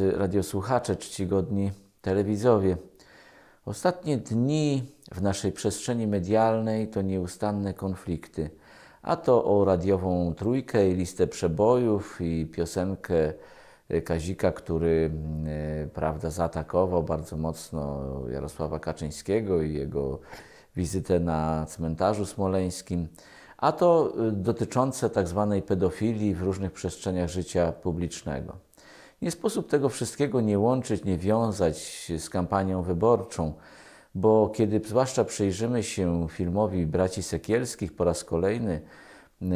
radiosłuchacze, czcigodni telewizowie. Ostatnie dni w naszej przestrzeni medialnej to nieustanne konflikty. A to o radiową trójkę i listę przebojów i piosenkę Kazika, który mm, prawda, zaatakował bardzo mocno Jarosława Kaczyńskiego i jego wizytę na cmentarzu smoleńskim, a to y, dotyczące tzw. Tak pedofilii w różnych przestrzeniach życia publicznego. Nie sposób tego wszystkiego nie łączyć, nie wiązać z kampanią wyborczą, bo kiedy zwłaszcza przyjrzymy się filmowi braci Sekielskich po raz kolejny, e,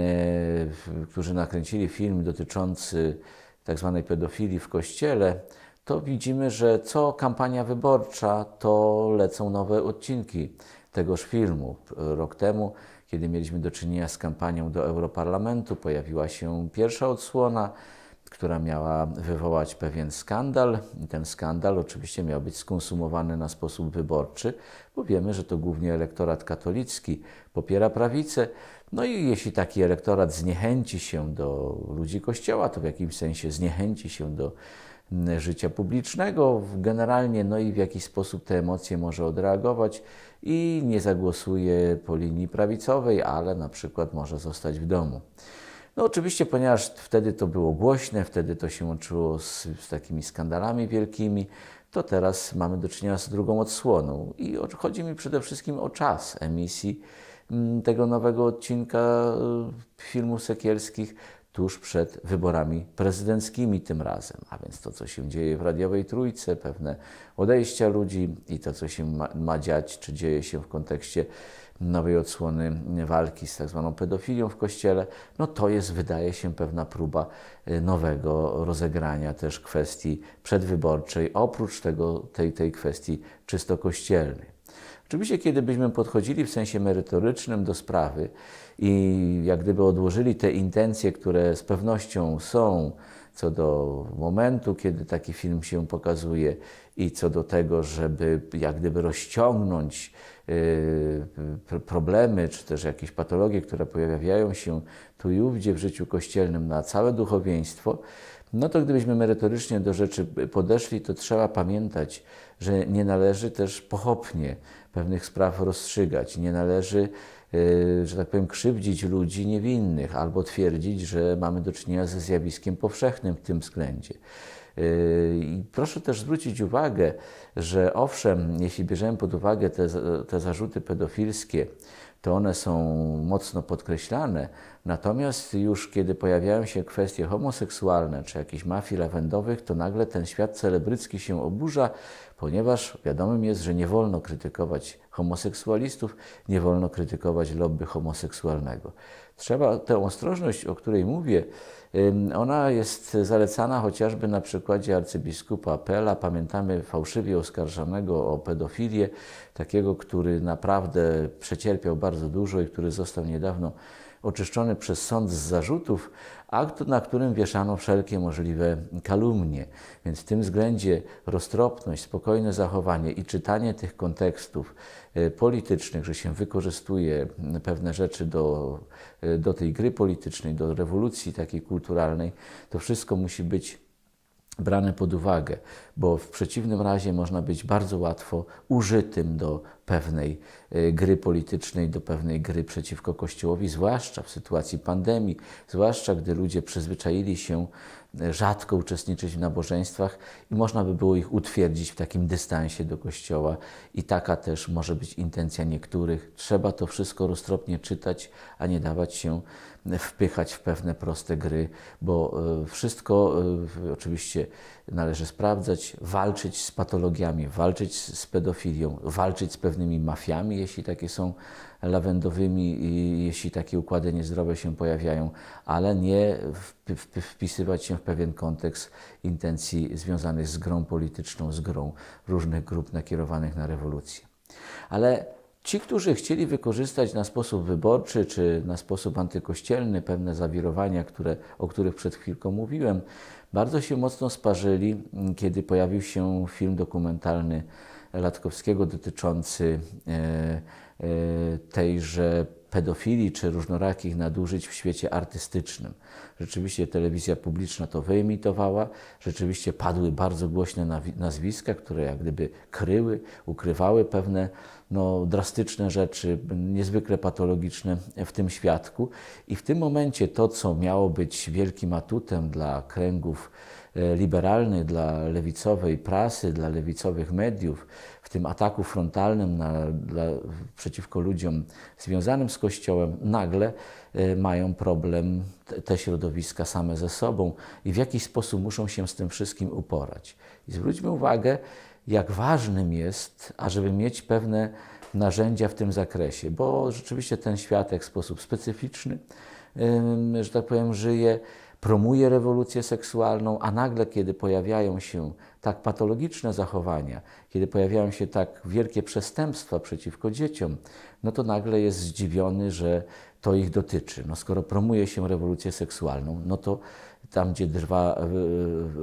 którzy nakręcili film dotyczący tzw. Tak pedofilii w kościele, to widzimy, że co kampania wyborcza, to lecą nowe odcinki tegoż filmu. Rok temu, kiedy mieliśmy do czynienia z kampanią do Europarlamentu, pojawiła się pierwsza odsłona która miała wywołać pewien skandal. I ten skandal oczywiście miał być skonsumowany na sposób wyborczy, bo wiemy, że to głównie elektorat katolicki popiera prawicę. No i jeśli taki elektorat zniechęci się do ludzi kościoła, to w jakimś sensie zniechęci się do mm, życia publicznego generalnie, no i w jaki sposób te emocje może odreagować i nie zagłosuje po linii prawicowej, ale na przykład może zostać w domu. No oczywiście, ponieważ wtedy to było głośne, wtedy to się łączyło z, z takimi skandalami wielkimi, to teraz mamy do czynienia z drugą odsłoną. I o, chodzi mi przede wszystkim o czas emisji m, mm, tego nowego odcinka y, filmów sekielskich, tuż przed wyborami prezydenckimi tym razem. A więc to, co się dzieje w Radiowej Trójce, pewne odejścia ludzi i to, co się ma, ma dziać, czy dzieje się w kontekście nowej odsłony walki z tak zwaną pedofilią w kościele, no to jest, wydaje się, pewna próba e, nowego rozegrania też kwestii przedwyborczej, oprócz tego, tej, tej kwestii czysto kościelnej. Oczywiście, kiedybyśmy podchodzili w sensie merytorycznym do sprawy i jak gdyby odłożyli te intencje, które z pewnością są co do momentu, kiedy taki film się pokazuje i co do tego, żeby jak gdyby rozciągnąć yy, problemy czy też jakieś patologie, które pojawiają się tu i ówdzie w życiu kościelnym na całe duchowieństwo, no to gdybyśmy merytorycznie do rzeczy podeszli, to trzeba pamiętać, że nie należy też pochopnie pewnych spraw rozstrzygać. Nie należy, y, że tak powiem, krzywdzić ludzi niewinnych albo twierdzić, że mamy do czynienia ze zjawiskiem powszechnym w tym względzie. Y, I proszę też zwrócić uwagę, że owszem, jeśli bierzemy pod uwagę te, te zarzuty pedofilskie, to one są mocno podkreślane. Natomiast już kiedy pojawiają się kwestie homoseksualne czy jakichś mafii lawendowych, to nagle ten świat celebrycki się oburza, ponieważ wiadomym jest, że nie wolno krytykować homoseksualistów, nie wolno krytykować lobby homoseksualnego. Trzeba tę ostrożność, o której mówię, ona jest zalecana chociażby na przykładzie arcybiskupa Pela. Pamiętamy fałszywie oskarżonego o pedofilię, takiego, który naprawdę przecierpiał bardzo bardzo dużo i który został niedawno oczyszczony przez sąd z zarzutów, akt, na którym wieszano wszelkie możliwe kalumnie. Więc w tym względzie roztropność, spokojne zachowanie i czytanie tych kontekstów e, politycznych, że się wykorzystuje pewne rzeczy do, e, do tej gry politycznej, do rewolucji takiej kulturalnej, to wszystko musi być brane pod uwagę, bo w przeciwnym razie można być bardzo łatwo użytym do pewnej y, gry politycznej, do pewnej gry przeciwko Kościołowi, zwłaszcza w sytuacji pandemii, zwłaszcza gdy ludzie przyzwyczaili się y, rzadko uczestniczyć w nabożeństwach i można by było ich utwierdzić w takim dystansie do Kościoła. I taka też może być intencja niektórych. Trzeba to wszystko roztropnie czytać, a nie dawać się y, wpychać w pewne proste gry, bo wszystko oczywiście należy sprawdzać, walczyć z patologiami, walczyć z pedofilią, walczyć z pewnymi mafiami, jeśli takie są lawendowymi, jeśli takie układy niezdrowe się pojawiają, ale nie wpisywać się w pewien kontekst intencji związanych z grą polityczną, z grą różnych grup nakierowanych na rewolucję. Ale Ci, którzy chcieli wykorzystać na sposób wyborczy czy na sposób antykościelny pewne zawirowania, które, o których przed chwilką mówiłem, bardzo się mocno sparzyli, mm, kiedy pojawił się film dokumentalny Latkowskiego dotyczący e, e, tejże pedofilii czy różnorakich nadużyć w świecie artystycznym. Rzeczywiście telewizja publiczna to wyemitowała, rzeczywiście padły bardzo głośne nazwiska, które jak gdyby kryły, ukrywały pewne no, drastyczne rzeczy, niezwykle patologiczne w tym świadku. I w tym momencie to, co miało być wielkim atutem dla kręgów e, liberalnych, dla lewicowej prasy, dla lewicowych mediów, w tym ataku frontalnym na, dla, przeciwko ludziom związanym z Kościołem, nagle e, mają problem te środowiska same ze sobą i w jakiś sposób muszą się z tym wszystkim uporać. I zwróćmy uwagę, jak ważnym jest, ażeby mieć pewne narzędzia w tym zakresie, bo rzeczywiście ten światek w sposób specyficzny, że tak powiem, żyje, promuje rewolucję seksualną, a nagle, kiedy pojawiają się tak patologiczne zachowania, kiedy pojawiają się tak wielkie przestępstwa przeciwko dzieciom, no to nagle jest zdziwiony, że to ich dotyczy. No skoro promuje się rewolucję seksualną, no to tam gdzie drwa e,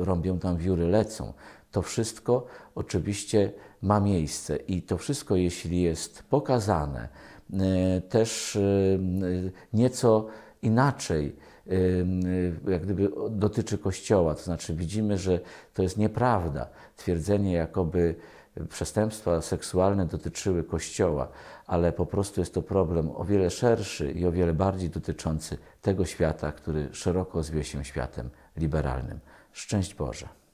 rąbią, tam wióry lecą. To wszystko oczywiście ma miejsce i to wszystko, jeśli jest pokazane, e, też e, nieco inaczej jak gdyby dotyczy Kościoła. To znaczy widzimy, że to jest nieprawda twierdzenie, jakoby przestępstwa seksualne dotyczyły Kościoła, ale po prostu jest to problem o wiele szerszy i o wiele bardziej dotyczący tego świata, który szeroko zwie się światem liberalnym. Szczęść Boże!